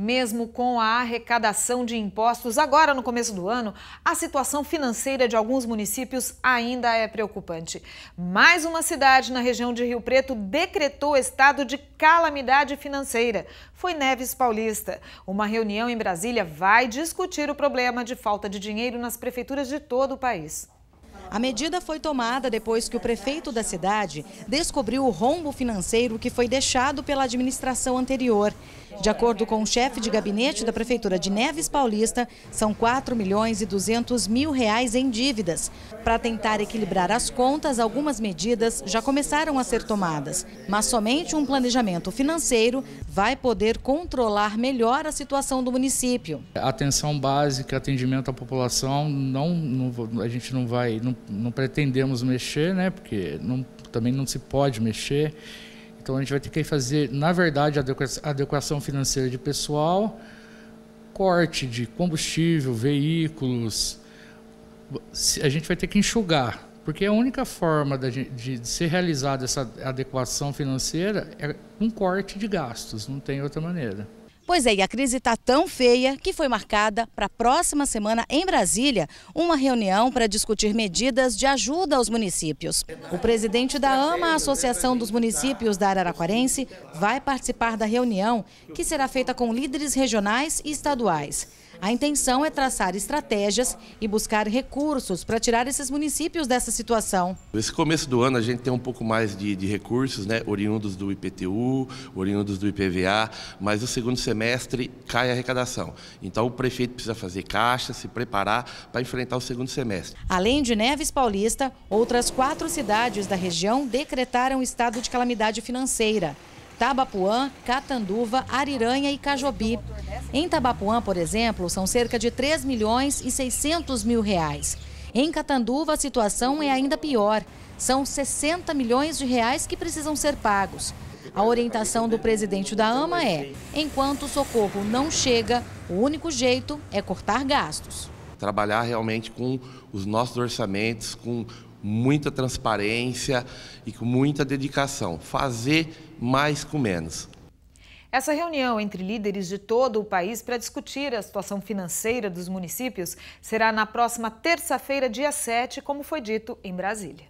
Mesmo com a arrecadação de impostos agora no começo do ano, a situação financeira de alguns municípios ainda é preocupante. Mais uma cidade na região de Rio Preto decretou estado de calamidade financeira. Foi Neves Paulista. Uma reunião em Brasília vai discutir o problema de falta de dinheiro nas prefeituras de todo o país. A medida foi tomada depois que o prefeito da cidade descobriu o rombo financeiro que foi deixado pela administração anterior. De acordo com o chefe de gabinete da Prefeitura de Neves Paulista, são 4 milhões e 200 mil reais em dívidas. Para tentar equilibrar as contas, algumas medidas já começaram a ser tomadas, mas somente um planejamento financeiro vai poder controlar melhor a situação do município. Atenção básica, atendimento à população, não, não a gente não vai, não, não pretendemos mexer, né? Porque não, também não se pode mexer. Então a gente vai ter que fazer, na verdade, adequação financeira de pessoal, corte de combustível, veículos. A gente vai ter que enxugar, porque a única forma de, de ser realizada essa adequação financeira é um corte de gastos, não tem outra maneira. Pois é, e a crise está tão feia que foi marcada para a próxima semana em Brasília uma reunião para discutir medidas de ajuda aos municípios. O presidente da AMA, a Associação dos Municípios da Araraquarense, vai participar da reunião que será feita com líderes regionais e estaduais. A intenção é traçar estratégias e buscar recursos para tirar esses municípios dessa situação. Nesse começo do ano a gente tem um pouco mais de, de recursos, né, oriundos do IPTU, oriundos do IPVA, mas no segundo semestre cai a arrecadação. Então o prefeito precisa fazer caixa, se preparar para enfrentar o segundo semestre. Além de Neves Paulista, outras quatro cidades da região decretaram estado de calamidade financeira. Tabapuã, Catanduva, Ariranha e Cajobi. Em Tabapuã, por exemplo, são cerca de 3 milhões e 600 mil reais. Em Catanduva, a situação é ainda pior. São 60 milhões de reais que precisam ser pagos. A orientação do presidente da AMA é: enquanto o socorro não chega, o único jeito é cortar gastos. Trabalhar realmente com os nossos orçamentos, com muita transparência e com muita dedicação. Fazer mais com menos. Essa reunião entre líderes de todo o país para discutir a situação financeira dos municípios será na próxima terça-feira, dia 7, como foi dito em Brasília.